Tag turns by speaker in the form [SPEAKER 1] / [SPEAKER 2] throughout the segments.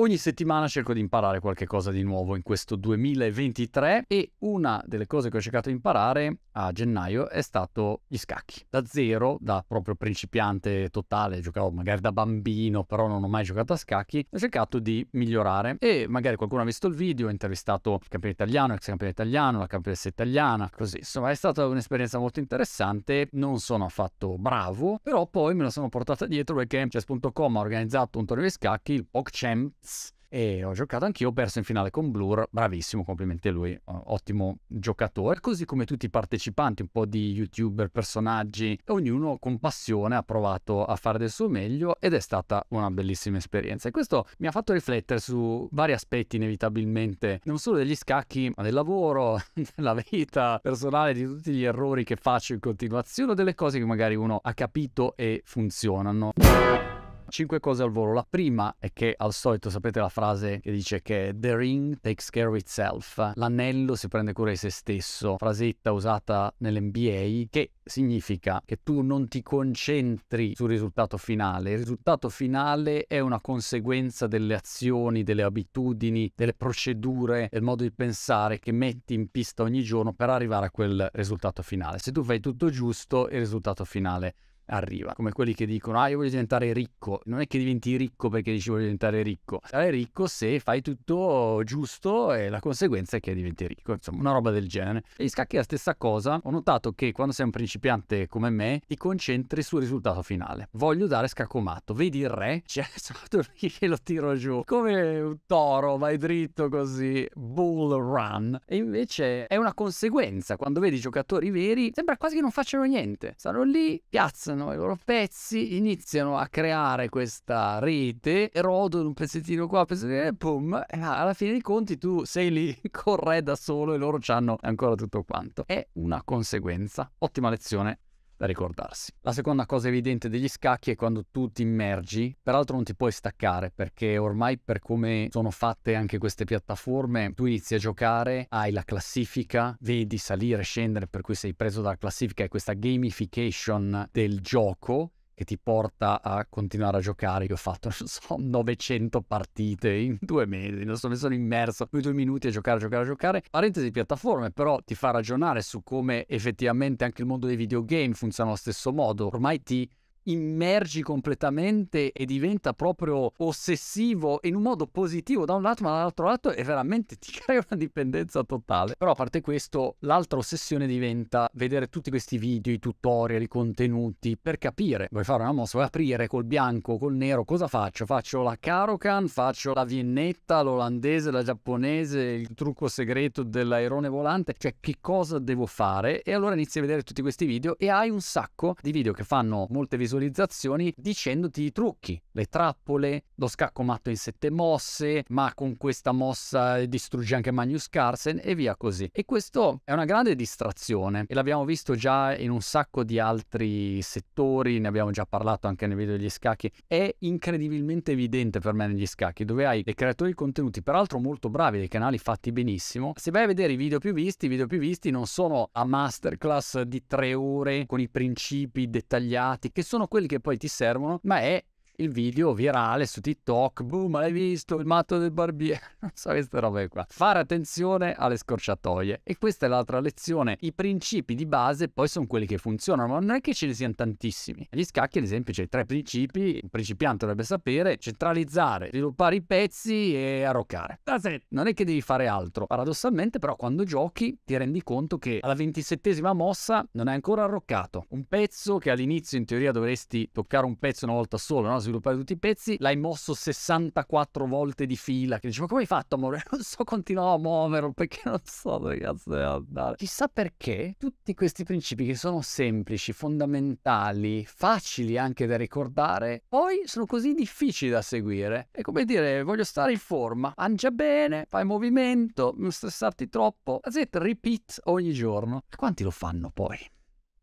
[SPEAKER 1] Ogni settimana cerco di imparare qualche cosa di nuovo in questo 2023 e una delle cose che ho cercato di imparare a gennaio è stato gli scacchi. Da zero, da proprio principiante totale, giocavo magari da bambino, però non ho mai giocato a scacchi, ho cercato di migliorare e magari qualcuno ha visto il video, ho intervistato il campione italiano, ex campione italiano, la campionessa italiana, così. Insomma, è stata un'esperienza molto interessante, non sono affatto bravo, però poi me la sono portata dietro perché chess.com ha organizzato un torneo di scacchi, il PogChamp Blitz. E ho giocato anch'io, ho perso in finale con Blur, bravissimo, complimenti a lui, ottimo giocatore, così come tutti i partecipanti, un po' di youtuber, personaggi, ognuno con passione ha provato a fare del suo meglio ed è stata una bellissima esperienza e questo mi ha fatto riflettere su vari aspetti inevitabilmente, non solo degli scacchi, ma del lavoro, della vita personale, di tutti gli errori che faccio in continuazione, delle cose che magari uno ha capito e funzionano cinque cose al volo. La prima è che al solito sapete la frase che dice che The ring takes care of itself, l'anello si prende cura di se stesso, frasetta usata nell'NBA che significa che tu non ti concentri sul risultato finale. Il risultato finale è una conseguenza delle azioni, delle abitudini, delle procedure, del modo di pensare che metti in pista ogni giorno per arrivare a quel risultato finale. Se tu fai tutto giusto, il risultato finale arriva, come quelli che dicono ah io voglio diventare ricco, non è che diventi ricco perché dici voglio diventare ricco, sarai ricco se fai tutto giusto e la conseguenza è che diventi ricco, insomma una roba del genere. E gli scacchi è la stessa cosa, ho notato che quando sei un principiante come me ti concentri sul risultato finale, voglio dare scacco matto. vedi il re, C'è cioè, sono lì che lo tiro giù, come un toro, vai dritto così, bull run, e invece è una conseguenza, quando vedi giocatori veri sembra quasi che non facciano niente, stanno lì, piazzano fanno i loro pezzi, iniziano a creare questa rete, rodono un pezzettino qua, un pezzettino e boom, e alla fine dei conti tu sei lì con Re da solo e loro hanno ancora tutto quanto. È una conseguenza. Ottima lezione da ricordarsi. La seconda cosa evidente degli scacchi è quando tu ti immergi, peraltro non ti puoi staccare perché ormai per come sono fatte anche queste piattaforme, tu inizi a giocare, hai la classifica, vedi salire, scendere, per cui sei preso dalla classifica e questa gamification del gioco che ti porta a continuare a giocare. Io ho fatto, non so, 900 partite in due mesi, non so, mi sono immerso quei due minuti a giocare, a giocare, a giocare. Parentesi piattaforme, però ti fa ragionare su come effettivamente anche il mondo dei videogame funziona allo stesso modo. Ormai ti immergi completamente e diventa proprio ossessivo in un modo positivo da un lato ma dall'altro lato è veramente ti crea una dipendenza totale però a parte questo l'altra ossessione diventa vedere tutti questi video i tutorial i contenuti per capire vuoi fare una mossa vuoi aprire col bianco col nero cosa faccio faccio la Karokan faccio la viennetta l'olandese la giapponese il trucco segreto dell'aerone volante cioè che cosa devo fare e allora inizi a vedere tutti questi video e hai un sacco di video che fanno molte visualizzazioni visualizzazioni dicendoti i trucchi, le trappole, lo scacco matto in sette mosse, ma con questa mossa distrugge anche Magnus Carlsen e via così. E questo è una grande distrazione e l'abbiamo visto già in un sacco di altri settori, ne abbiamo già parlato anche nel video degli scacchi, è incredibilmente evidente per me negli scacchi, dove hai dei creatori di contenuti, peraltro molto bravi, dei canali fatti benissimo. Se vai a vedere i video più visti, i video più visti non sono a masterclass di tre ore con i principi dettagliati, che sono sono quelli che poi ti servono, ma è il video virale su TikTok, boom, hai visto, il matto del barbiere, non so queste robe qua. Fare attenzione alle scorciatoie. E questa è l'altra lezione. I principi di base poi sono quelli che funzionano, ma non è che ce ne siano tantissimi. Gli scacchi, ad esempio, c'è tre principi, il principiante dovrebbe sapere, centralizzare, sviluppare i pezzi e arroccare. Non è che devi fare altro. Paradossalmente, però, quando giochi ti rendi conto che alla ventisettesima mossa non hai ancora arroccato. Un pezzo che all'inizio in teoria dovresti toccare un pezzo una volta solo, no? sviluppare tutti i pezzi, l'hai mosso 64 volte di fila, che dicevo come hai fatto amore? Non so, continuavo a muoverlo perché non so dove cazzo devo andare. Chissà perché tutti questi principi che sono semplici, fondamentali, facili anche da ricordare, poi sono così difficili da seguire. È come dire, voglio stare in forma, mangia bene, fai movimento, non stressarti troppo, that's it, repeat ogni giorno. Quanti lo fanno poi?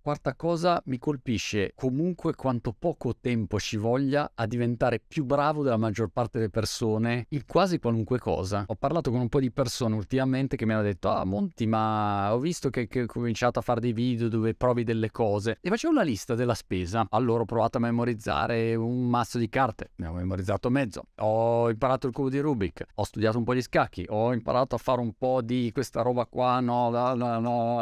[SPEAKER 1] Quarta cosa, mi colpisce comunque quanto poco tempo ci voglia a diventare più bravo della maggior parte delle persone in quasi qualunque cosa. Ho parlato con un po' di persone ultimamente che mi hanno detto, ah Monti, ma ho visto che, che ho cominciato a fare dei video dove provi delle cose e facevo una lista della spesa. Allora ho provato a memorizzare un mazzo di carte, ne ho memorizzato mezzo, ho imparato il cubo di Rubik, ho studiato un po' di scacchi, ho imparato a fare un po' di questa roba qua, no, no, no,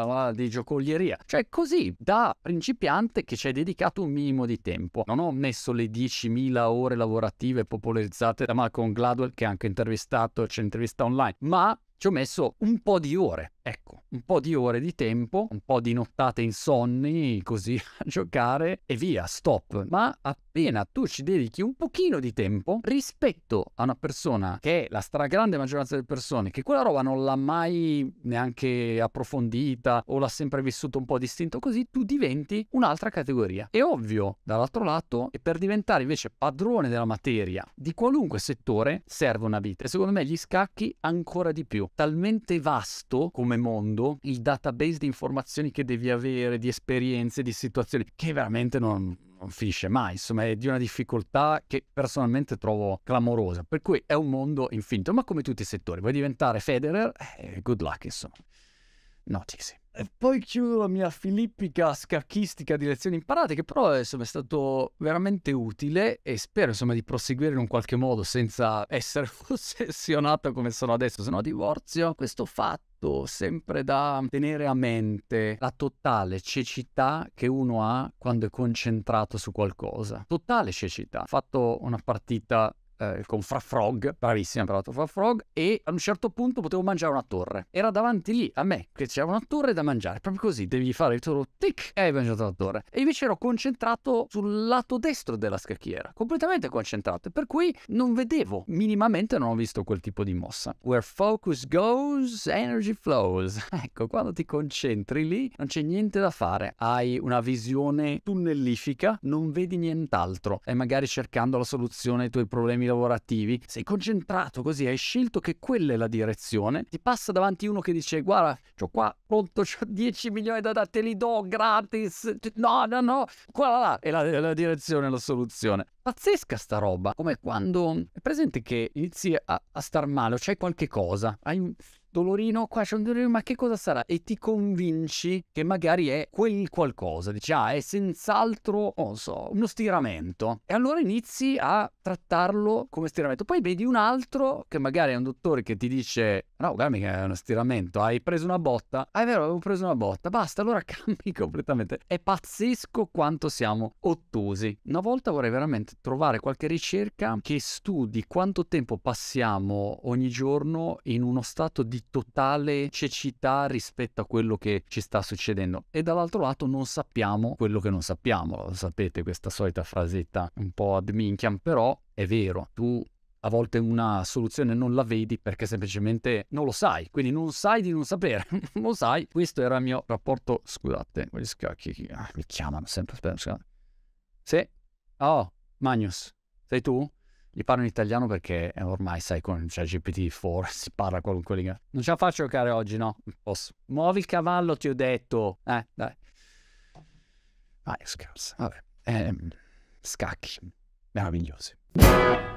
[SPEAKER 1] no, di giocoglieria. Cioè così, da da principiante che ci hai dedicato un minimo di tempo. Non ho messo le 10.000 ore lavorative popolarizzate da Malcolm Gladwell che è anche intervistato, c'è intervista online, ma ci ho messo un po' di ore Ecco, un po' di ore di tempo, un po' di nottate insonni, così a giocare e via, stop. Ma appena tu ci dedichi un pochino di tempo rispetto a una persona che è la stragrande maggioranza delle persone, che quella roba non l'ha mai neanche approfondita o l'ha sempre vissuto un po' distinto così, tu diventi un'altra categoria. È ovvio, dall'altro lato, che per diventare invece padrone della materia di qualunque settore serve una vita. E secondo me gli scacchi ancora di più. Talmente vasto come come mondo, il database di informazioni che devi avere, di esperienze, di situazioni, che veramente non, non finisce mai, insomma è di una difficoltà che personalmente trovo clamorosa, per cui è un mondo infinito, ma come tutti i settori, vuoi diventare Federer? Eh, good luck insomma, no ci easy. E poi chiudo la mia filippica scacchistica di lezioni imparate, che però insomma, è stato veramente utile e spero insomma, di proseguire in un qualche modo senza essere ossessionato come sono adesso, se no divorzio. Questo fatto sempre da tenere a mente la totale cecità che uno ha quando è concentrato su qualcosa. Totale cecità. Ho fatto una partita eh, con Fra Frog, bravissima per l'altro Fra Frog, e a un certo punto potevo mangiare una torre. Era davanti lì a me, che c'era una torre da mangiare, proprio così, devi fare il tuo tic e hai mangiato la torre. E invece ero concentrato sul lato destro della scacchiera, completamente concentrato, per cui non vedevo, minimamente non ho visto quel tipo di mossa. Where focus goes, energy flows. Ecco, quando ti concentri lì non c'è niente da fare, hai una visione tunnellifica, non vedi nient'altro, e magari cercando la soluzione ai tuoi problemi problemi lavorativi, sei concentrato così, hai scelto che quella è la direzione, ti passa davanti uno che dice guarda, ho qua pronto, c'ho 10 milioni da te li do gratis, no, no, no, qua là. è la, la direzione, la soluzione. Pazzesca sta roba, come quando è presente che inizi a, a star male, o c'è qualche cosa, hai dolorino, qua c'è un dolorino, ma che cosa sarà? E ti convinci che magari è quel qualcosa, dici, ah, è senz'altro, non so, uno stiramento. E allora inizi a trattarlo come stiramento. Poi vedi un altro che magari è un dottore che ti dice, no, guarda che è uno stiramento, hai preso una botta, ah, è vero, avevo preso una botta, basta, allora cambi completamente. È pazzesco quanto siamo ottusi. Una volta vorrei veramente trovare qualche ricerca che studi quanto tempo passiamo ogni giorno in uno stato di totale cecità rispetto a quello che ci sta succedendo e dall'altro lato non sappiamo quello che non sappiamo, lo sapete questa solita frasetta un po' ad minchiam, però è vero, tu a volte una soluzione non la vedi perché semplicemente non lo sai, quindi non sai di non sapere, non lo sai. Questo era il mio rapporto, scusate, quegli scacchi ah, mi chiamano sempre, aspetta, scusate. Sì, oh, Magnus, sei tu? Gli parlo in italiano perché ormai sai con cioè, GPT-4 si parla qualunque lingua. Non ce la faccio giocare oggi, no? posso. Muovi il cavallo, ti ho detto. Eh, dai. Vai, scherzo. Vabbè. Eh, scacchi. Meravigliosi.